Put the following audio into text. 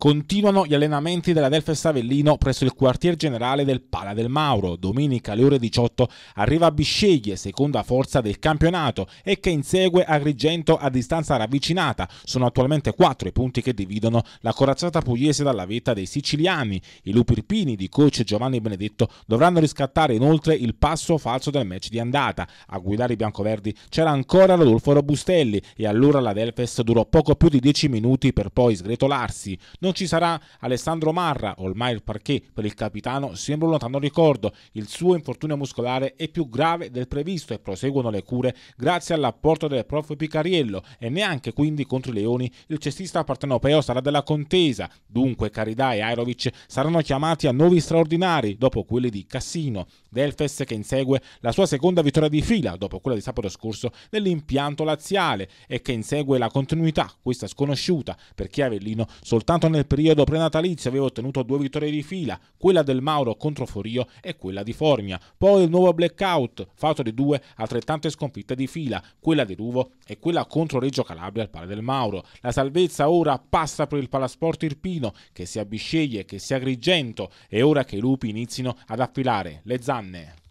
Continuano gli allenamenti della Delfes Avellino presso il quartier generale del Pala del Mauro. Domenica alle ore 18 arriva Bisceglie, seconda forza del campionato, e che insegue Agrigento a distanza ravvicinata. Sono attualmente quattro i punti che dividono la corazzata pugliese dalla vetta dei siciliani. I Lupirpini di coach Giovanni Benedetto dovranno riscattare inoltre il passo falso del match di andata. A guidare i biancoverdi c'era ancora Rodolfo Robustelli e allora la Delfes durò poco più di 10 minuti per poi sgretolarsi. Non non ci sarà Alessandro Marra, ormai il parquet per il capitano sembra un lontano ricordo. Il suo infortunio muscolare è più grave del previsto e proseguono le cure grazie all'apporto del prof Picariello e neanche quindi contro i Leoni il cestista partenopeo sarà della contesa. Dunque Caridà e Airovic saranno chiamati a nuovi straordinari dopo quelli di Cassino, Delfes che insegue la sua seconda vittoria di fila dopo quella di sabato scorso nell'impianto laziale e che insegue la continuità, questa sconosciuta per chi è Avellino soltanto nel nel periodo prenatalizio aveva ottenuto due vittorie di fila, quella del Mauro contro Forio e quella di Formia, poi il nuovo blackout, fatto di due altrettante sconfitte di fila, quella di Ruvo e quella contro Reggio Calabria al pari del Mauro. La salvezza ora passa per il Palasport Irpino, che sia Bisceglie, che sia Grigento, è ora che i lupi inizino ad affilare le zanne.